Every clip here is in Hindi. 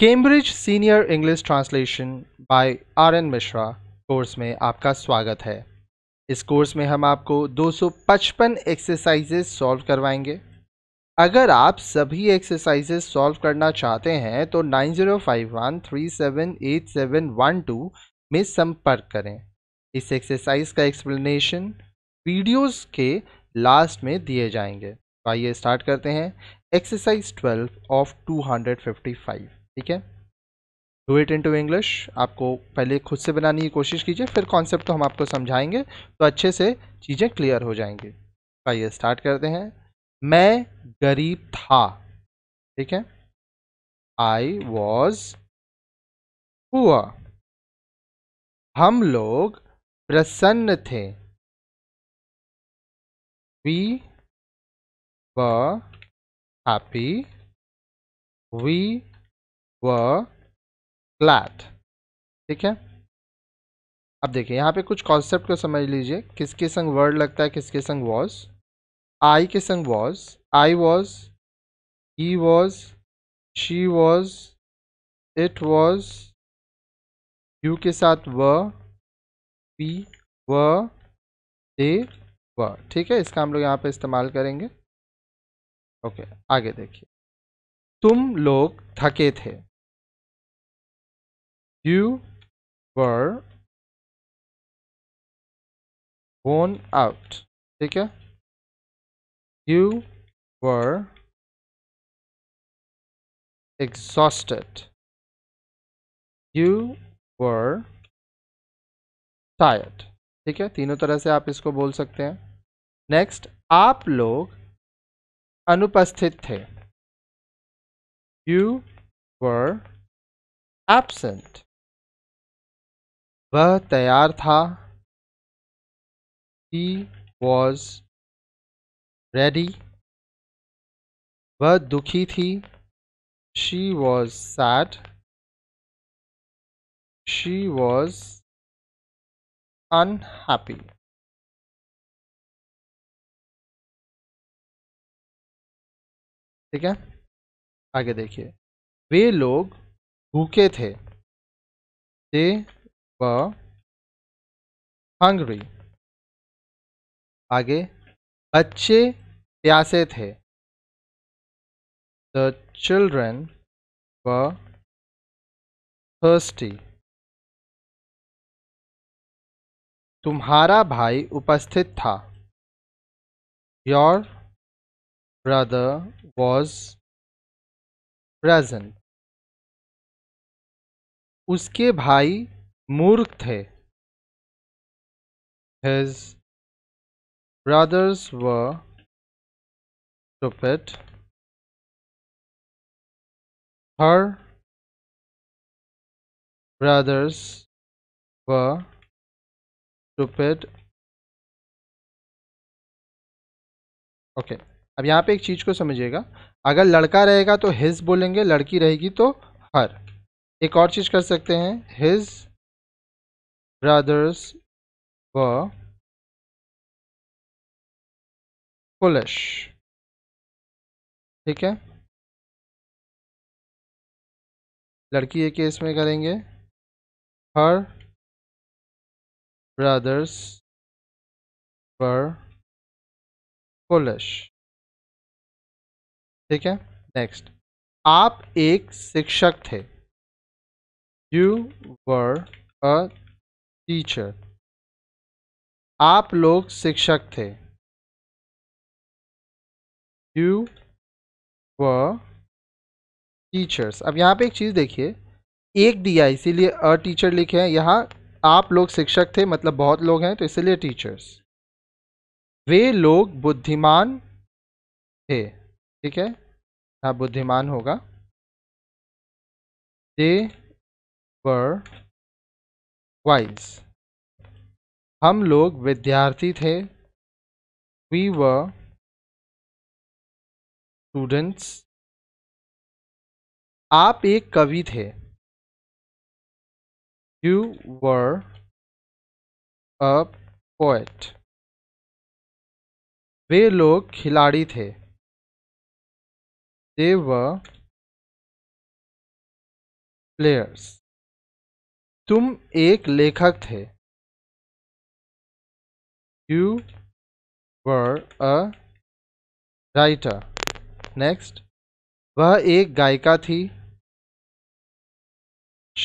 Cambridge senior English translation by R N Mishra course में आपका स्वागत है इस कोर्स में हम आपको 255 एक्सरसाइजेस सॉल्व करवाएंगे अगर आप सभी एक्सरसाइजेस सॉल्व करना चाहते हैं तो 9051378712 में संपर्क करें इस एक्सरसाइज का एक्सप्लेनेशन वीडियोस के लास्ट में दिए जाएंगे तो आइए स्टार्ट करते हैं एक्सरसाइज 12 ऑफ 255 ठीक है डू इट इंटू इंग्लिश आपको पहले खुद से बनाने की कोशिश कीजिए फिर कॉन्सेप्ट तो हम आपको समझाएंगे तो अच्छे से चीज़ें क्लियर हो जाएंगी तो आइए स्टार्ट करते हैं मैं गरीब था ठीक है आई वॉज हुआ हम लोग प्रसन्न थे वी वी were फ्लैट ठीक है अब देखिए यहाँ पे कुछ कॉन्सेप्ट को समझ लीजिए किसके संग वर्ड लगता है किसके संग वॉज आई के संग was I was he was she was it was you के साथ व पी व दे व ठीक है इसका हम लोग यहाँ पे इस्तेमाल करेंगे ओके आगे देखिए तुम लोग थके थे You were worn out. ठीक है You were exhausted. You were tired. ठीक है तीनों तरह से आप इसको बोल सकते हैं नेक्स्ट आप लोग अनुपस्थित थे यू वर एब्सेंट वह तैयार था ही वॉज रेडी वह दुखी थी she was sad she was unhappy ठीक है आगे देखिए वे लोग भूखे थे दे were hungry आगे बच्चे प्यासे थे The children were thirsty. तुम्हारा भाई उपस्थित था Your brother was present. उसके भाई मूर्ख थे his brothers were stupid her brothers were stupid okay अब यहाँ पे एक चीज़ को समझिएगा अगर लड़का रहेगा तो हिज बोलेंगे लड़की रहेगी तो हर एक और चीज़ कर सकते हैं हिज brothers were foolish. ठीक है लड़की के केस में करेंगे हर ब्रदर्स पर पुलिश ठीक है नेक्स्ट आप एक शिक्षक थे यू वर अ टीचर आप लोग शिक्षक थे यू व टीचर्स अब यहाँ पे एक चीज़ देखिए एक दिया इसीलिए अ टीचर लिखे हैं यहाँ आप लोग शिक्षक थे मतलब बहुत लोग हैं तो इसलिए टीचर्स वे लोग बुद्धिमान थे ठीक है यहाँ बुद्धिमान होगा दे वर वाइज हम लोग विद्यार्थी थे वी व स्टूडेंट्स आप एक कवि थे यू वर अ पोएट वे लोग खिलाड़ी थे दे व प्लेयर्स तुम एक लेखक थे you were a writer next वह एक गायिका थी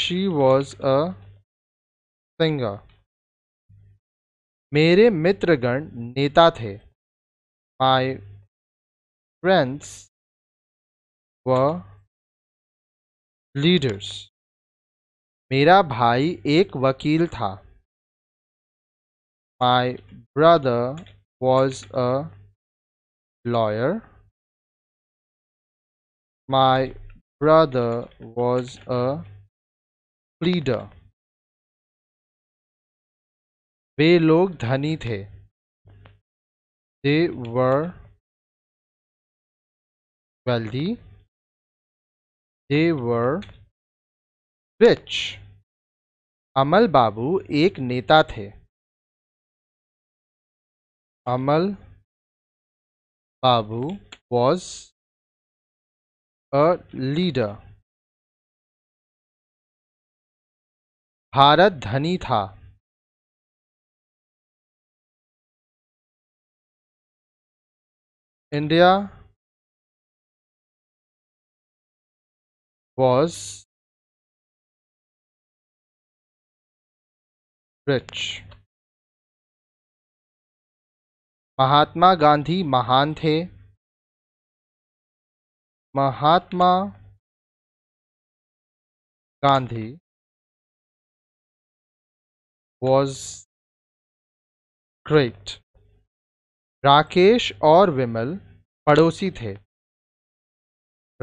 शी वॉज अ सिंगर मेरे मित्रगण नेता थे माई फ्रेंड्स व लीडर्स मेरा भाई एक वकील था my brother was a lawyer my brother was a pleader वे लोग धनी थे दे वर वेल्दी दे वर रिच अमल बाबू एक नेता थे Amal babu was a leader Bharat धनी था India was rich Mahatma Gandhi महान थे महात्मा गांधी वॉज ग्रेट राकेश और विमल पड़ोसी थे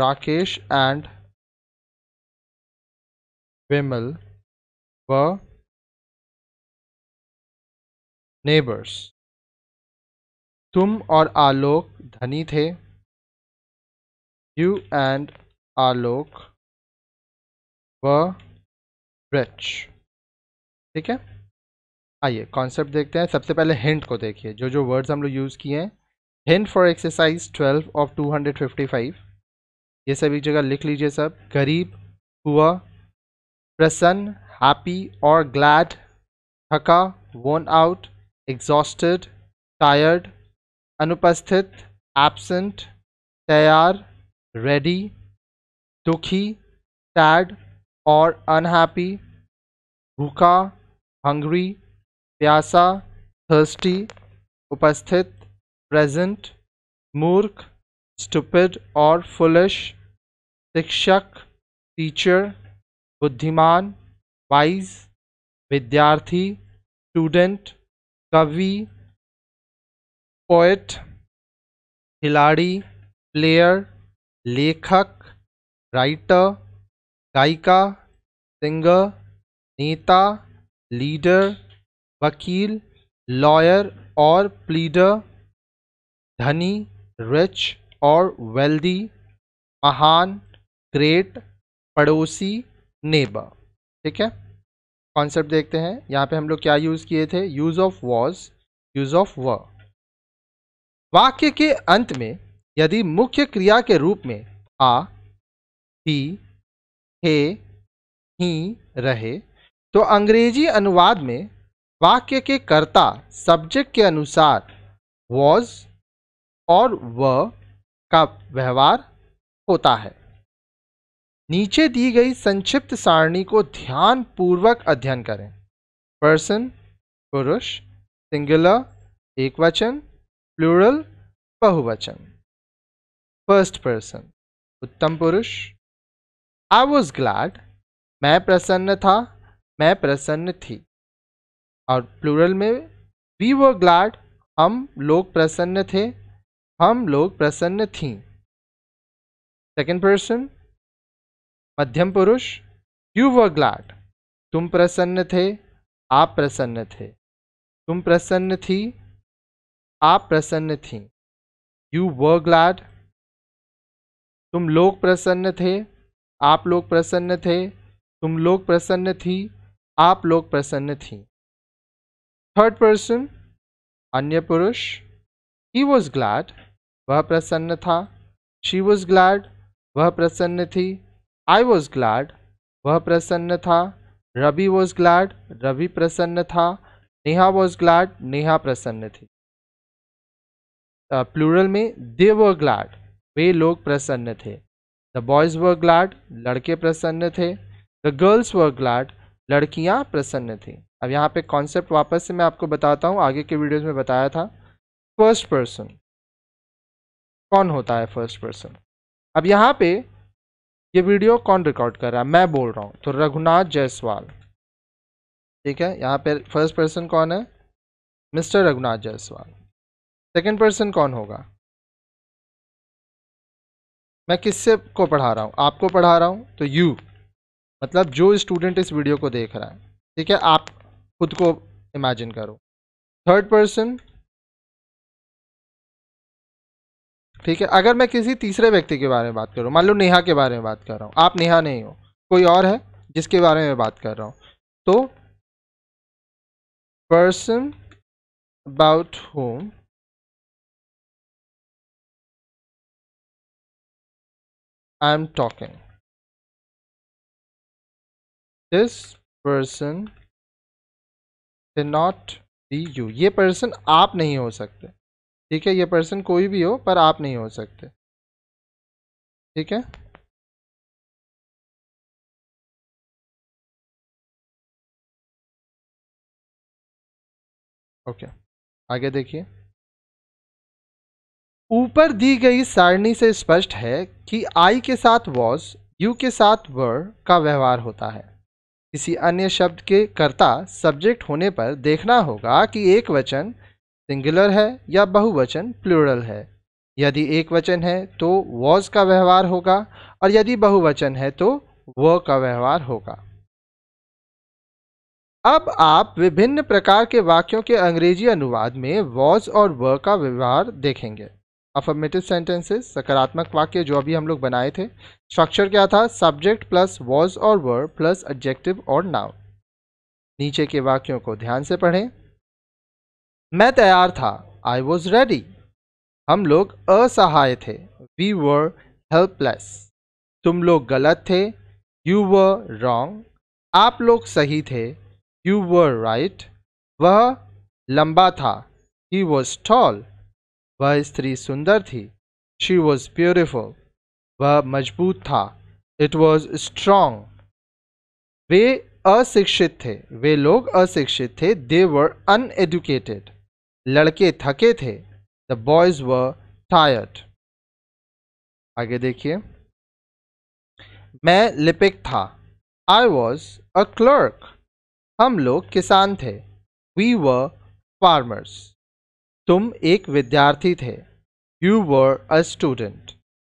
राकेश एंड विमल व नेबर्स तुम और आलोक धनी थे यू एंड आलोक व रिच ठीक है आइए कॉन्सेप्ट देखते हैं सबसे पहले हिंट को देखिए जो जो वर्ड्स हम लोग यूज़ किए हैं हिंट फॉर एक्सरसाइज 12 ऑफ 255 ये सब एक जगह लिख लीजिए सब गरीब हुआ प्रसन्न हैप्पी और ग्लैड थका वोन आउट एग्जॉस्टेड टायर्ड अनुपस्थित एब्सेंट तैयार रेडी दुखी सैड और अनहैप्पी भूखा हंग्री प्यासा थर्स्टी उपस्थित प्रेजेंट मूर्ख स्टुपिड और फुलिश शिक्षक टीचर बुद्धिमान वाइज विद्यार्थी स्टूडेंट कवि पोएट खिलाड़ी प्लेयर लेखक राइटर गायिका सिंगर नेता लीडर वकील लॉयर और प्लीडर धनी रिच और वेल्दी महान ग्रेट पड़ोसी नेबर ठीक है कॉन्सेप्ट देखते हैं यहाँ पे हम लोग क्या यूज़ किए थे use of was use of were वाक्य के अंत में यदि मुख्य क्रिया के रूप में आ ही हे ही रहे तो अंग्रेजी अनुवाद में वाक्य के कर्ता सब्जेक्ट के अनुसार वॉज और व का व्यवहार होता है नीचे दी गई संक्षिप्त सारणी को ध्यान पूर्वक अध्ययन करें पर्सन पुरुष सिंगुलर एकवचन प्लूरल बहुवचन फर्स्ट पर्सन उत्तम पुरुष आई वॉज ग्लैड मैं प्रसन्न था मैं प्रसन्न थी और प्लूरल में वी वो ग्लैड हम लोग प्रसन्न थे हम लोग प्रसन्न थी सेकेंड पर्सन मध्यम पुरुष यू व ग्लाड तुम प्रसन्न थे आप प्रसन्न थे तुम प्रसन्न थी आप प्रसन्न थी यू व ग्लाड तुम लोग प्रसन्न थे आप लोग प्रसन्न थे तुम लोग प्रसन्न थी आप लोग प्रसन्न थी थर्ड पर्सन अन्य पुरुष ही वॉज ग्लैड वह प्रसन्न था शी वॉज ग्लैड वह प्रसन्न थी आई वॉज ग्लैड वह प्रसन्न था रवि वॉज ग्लैड रवि प्रसन्न था नेहा वॉज ग्लैड नेहा प्रसन्न थी प्लूरल uh, में दे व ग्लैड वे लोग प्रसन्न थे द बॉयज व ग्लैड लड़के प्रसन्न थे द गर्ल्स व ग्लैड लड़कियां प्रसन्न थी अब यहाँ पे कॉन्सेप्ट वापस से मैं आपको बताता हूँ आगे के वीडियोस में बताया था फर्स्ट पर्सन कौन होता है फर्स्ट पर्सन अब यहाँ पे ये वीडियो कौन रिकॉर्ड कर रहा है मैं बोल रहा हूँ तो रघुनाथ जायसवाल ठीक है यहाँ पे फर्स्ट पर्सन कौन है mister Raghunath Jaiswal second person कौन होगा मैं किससे को पढ़ा रहा हूँ आपको पढ़ा रहा हूँ तो यू मतलब जो स्टूडेंट इस वीडियो को देख रहा है ठीक है आप खुद को इमेजिन करो थर्ड पर्सन ठीक है अगर मैं किसी तीसरे व्यक्ति के बारे में बात करूँ मान लो नेहा के बारे में बात कर रहा हूँ आप नेहा नहीं हो कोई और है जिसके बारे में बात कर रहा हूँ तो person about whom I am talking this person not be you ये पर्सन आप नहीं हो सकते ठीक है ये पर्सन कोई भी हो पर आप नहीं हो सकते ठीक है ओके आगे देखिए ऊपर दी गई सारणी से स्पष्ट है कि आई के साथ वॉज यू के साथ वर का व्यवहार होता है किसी अन्य शब्द के कर्ता सब्जेक्ट होने पर देखना होगा कि एक वचन सिंगुलर है या बहुवचन प्लूरल है यदि एक वचन है तो वॉज का व्यवहार होगा और यदि बहुवचन है तो व का व्यवहार होगा अब आप विभिन्न प्रकार के वाक्यों के अंग्रेजी अनुवाद में वॉज और व का व्यवहार देखेंगे अफर्मेटिव सेंटेंसेस सकारात्मक वाक्य जो अभी हम लोग बनाए थे स्ट्रक्चर क्या था सब्जेक्ट प्लस वॉज और व प्लस एडजेक्टिव और नाउ नीचे के वाक्यों को ध्यान से पढ़ें मैं तैयार था आई वॉज रेडी हम लोग असहाय थे वी वर हेल्पलेस तुम लोग गलत थे यू वर रॉन्ग आप लोग सही थे यू वर राइट वह लंबा था ही वॉज टॉल वह स्त्री सुंदर थी शी वॉज प्योरिफुल वह मजबूत था इट वॉज स्ट्रॉन्ग वे अशिक्षित थे वे लोग अशिक्षित थे दे वर अनएजुकेटेड लड़के थके थे द बॉयज व टायर्ड आगे देखिए मैं लिपिक था आई वॉज अ क्लर्क हम लोग किसान थे वी व फार्मर्स तुम एक विद्यार्थी थे यू वर अ स्टूडेंट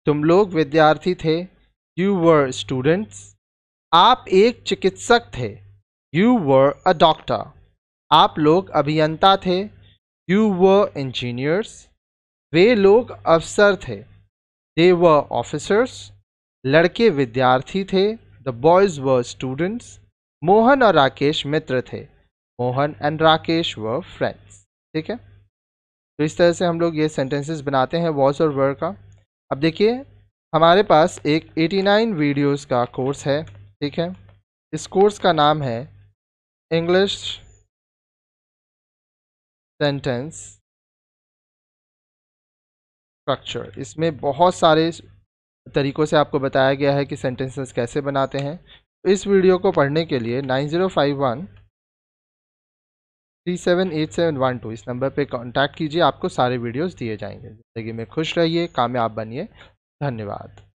तुम लोग विद्यार्थी थे यू वर स्टूडेंट्स आप एक चिकित्सक थे यू वर अ डॉक्टर आप लोग अभियंता थे यू व इंजीनियर्स वे लोग अफसर थे दे व ऑफिसर्स लड़के विद्यार्थी थे the boys were students Mohan और राकेश मित्र थे मोहन एंड राकेश व फ्रेंड्स ठीक है तो इस तरह से हम लोग ये सेंटेंसेस बनाते हैं वॉज और वर्ड का अब देखिए हमारे पास एक 89 वीडियोस का कोर्स है ठीक है इस कोर्स का नाम है इंग्लिश सेंटेंस स्ट्रक्चर इसमें बहुत सारे तरीक़ों से आपको बताया गया है कि सेंटेंसेस कैसे बनाते हैं इस वीडियो को पढ़ने के लिए nine zero five one three seven eight seven one two इस नंबर पे कांटेक्ट कीजिए आपको सारे वीडियोस दिए जाएंगे ज़िंदगी में खुश रहिए कामयाब बनिए धन्यवाद